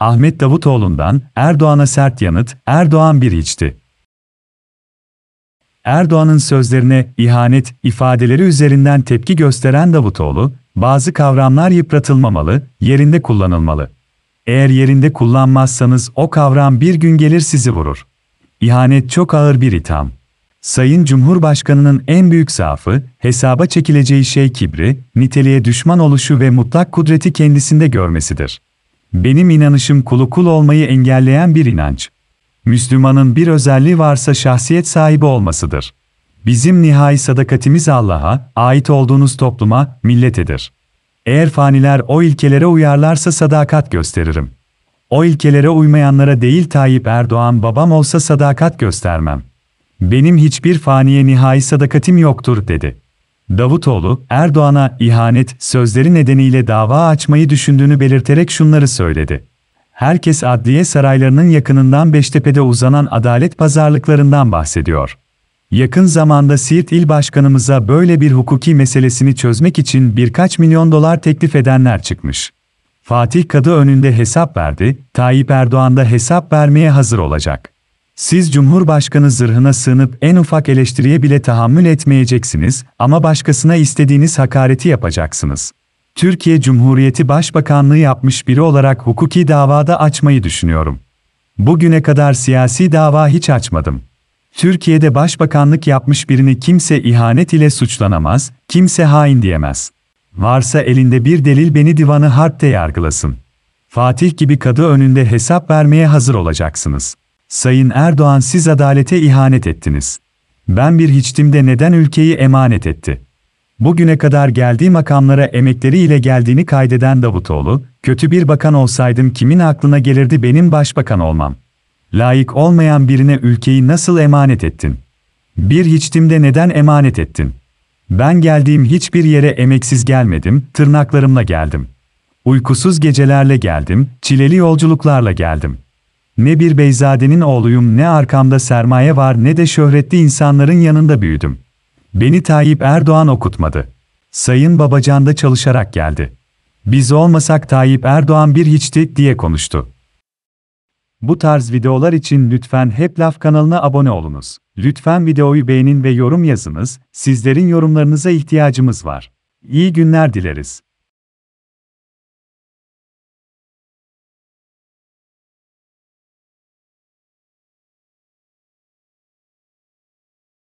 Ahmet Davutoğlu'ndan Erdoğan'a sert yanıt, Erdoğan bir içti. Erdoğan'ın sözlerine ihanet ifadeleri üzerinden tepki gösteren Davutoğlu, bazı kavramlar yıpratılmamalı, yerinde kullanılmalı. Eğer yerinde kullanmazsanız o kavram bir gün gelir sizi vurur. İhanet çok ağır bir itham. Sayın Cumhurbaşkanı'nın en büyük zaafı, hesaba çekileceği şey kibri, niteliğe düşman oluşu ve mutlak kudreti kendisinde görmesidir. Benim inanışım kulu kul olmayı engelleyen bir inanç. Müslümanın bir özelliği varsa şahsiyet sahibi olmasıdır. Bizim nihai sadakatimiz Allah'a, ait olduğunuz topluma, milletedir. Eğer faniler o ilkelere uyarlarsa sadakat gösteririm. O ilkelere uymayanlara değil Tayyip Erdoğan babam olsa sadakat göstermem. Benim hiçbir faniye nihai sadakatim yoktur dedi. Davutoğlu, Erdoğan'a ihanet sözleri nedeniyle dava açmayı düşündüğünü belirterek şunları söyledi. Herkes adliye saraylarının yakınından Beştepe'de uzanan adalet pazarlıklarından bahsediyor. Yakın zamanda Siirt İl Başkanımıza böyle bir hukuki meselesini çözmek için birkaç milyon dolar teklif edenler çıkmış. Fatih Kadı önünde hesap verdi, Tayyip Erdoğan da hesap vermeye hazır olacak. Siz Cumhurbaşkanı zırhına sığınıp en ufak eleştiriye bile tahammül etmeyeceksiniz ama başkasına istediğiniz hakareti yapacaksınız. Türkiye Cumhuriyeti Başbakanlığı yapmış biri olarak hukuki davada açmayı düşünüyorum. Bugüne kadar siyasi dava hiç açmadım. Türkiye'de başbakanlık yapmış birini kimse ihanet ile suçlanamaz, kimse hain diyemez. Varsa elinde bir delil beni divanı harpte yargılasın. Fatih gibi kadı önünde hesap vermeye hazır olacaksınız.'' Sayın Erdoğan siz adalete ihanet ettiniz. Ben bir hiçtim de neden ülkeyi emanet etti? Bugüne kadar geldiği makamlara emekleriyle geldiğini kaydeden Davutoğlu, kötü bir bakan olsaydım kimin aklına gelirdi benim başbakan olmam? Layık olmayan birine ülkeyi nasıl emanet ettin? Bir hiçtim de neden emanet ettin? Ben geldiğim hiçbir yere emeksiz gelmedim, tırnaklarımla geldim. Uykusuz gecelerle geldim, çileli yolculuklarla geldim.'' Ne bir Beyzade'nin oğluyum ne arkamda sermaye var ne de şöhretli insanların yanında büyüdüm. Beni Tayyip Erdoğan okutmadı. Sayın Babacan da çalışarak geldi. Biz olmasak Tayyip Erdoğan bir hiçti diye konuştu. Bu tarz videolar için lütfen Hep Laf kanalına abone olunuz. Lütfen videoyu beğenin ve yorum yazınız. Sizlerin yorumlarınıza ihtiyacımız var. İyi günler dileriz.